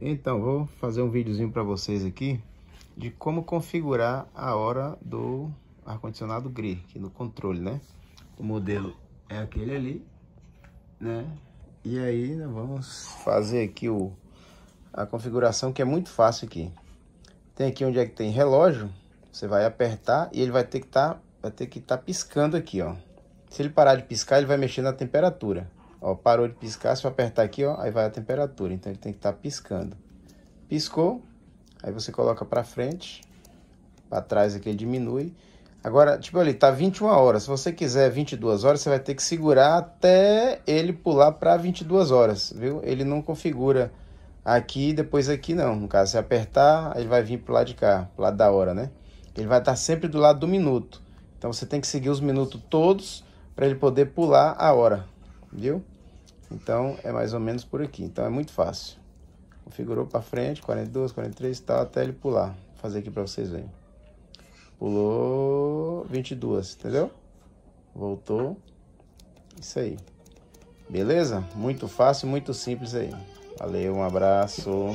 Então, vou fazer um videozinho para vocês aqui de como configurar a hora do ar-condicionado GRI, aqui no controle, né? O modelo é aquele ali, né? E aí, nós vamos fazer aqui o, a configuração que é muito fácil aqui. Tem aqui onde é que tem relógio, você vai apertar e ele vai ter que estar tá, vai ter que estar tá piscando aqui, ó. Se ele parar de piscar, ele vai mexer na temperatura. Ó, parou de piscar, se eu apertar aqui, ó, aí vai a temperatura, então ele tem que estar tá piscando. Piscou, aí você coloca para frente, para trás aqui ele diminui. Agora, tipo ali, tá 21 horas. Se você quiser 22 horas, você vai ter que segurar até ele pular para 22 horas, viu? Ele não configura aqui e depois aqui não. No caso, se apertar, ele vai vir pro lado de cá, pro lado da hora, né? Ele vai estar tá sempre do lado do minuto. Então você tem que seguir os minutos todos para ele poder pular a hora, viu? Então, é mais ou menos por aqui. Então, é muito fácil. Configurou para frente, 42, 43, tal, até ele pular. Vou fazer aqui para vocês verem. Pulou 22, entendeu? Voltou. Isso aí. Beleza? Muito fácil, muito simples aí. Valeu, um abraço.